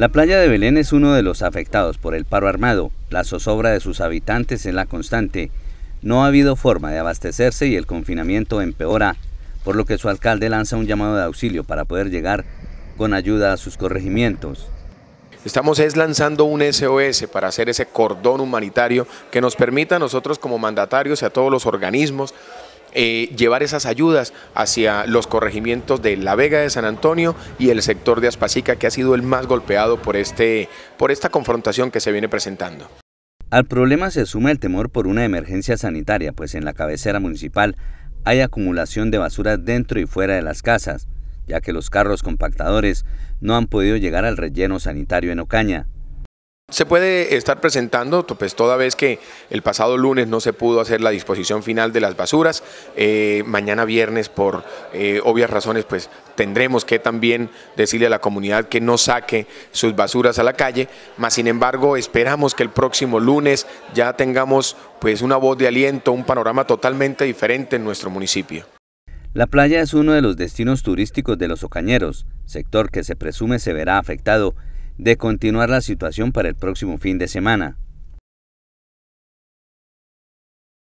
La playa de Belén es uno de los afectados por el paro armado. La zozobra de sus habitantes es la constante. No ha habido forma de abastecerse y el confinamiento empeora, por lo que su alcalde lanza un llamado de auxilio para poder llegar con ayuda a sus corregimientos. Estamos lanzando un SOS para hacer ese cordón humanitario que nos permita a nosotros como mandatarios y a todos los organismos eh, llevar esas ayudas hacia los corregimientos de La Vega de San Antonio y el sector de Aspacica, que ha sido el más golpeado por, este, por esta confrontación que se viene presentando. Al problema se suma el temor por una emergencia sanitaria, pues en la cabecera municipal hay acumulación de basura dentro y fuera de las casas, ya que los carros compactadores no han podido llegar al relleno sanitario en Ocaña. Se puede estar presentando, pues toda vez que el pasado lunes no se pudo hacer la disposición final de las basuras, eh, mañana viernes por eh, obvias razones pues tendremos que también decirle a la comunidad que no saque sus basuras a la calle, más sin embargo esperamos que el próximo lunes ya tengamos pues una voz de aliento, un panorama totalmente diferente en nuestro municipio. La playa es uno de los destinos turísticos de los Ocañeros, sector que se presume se verá afectado de continuar la situación para el próximo fin de semana.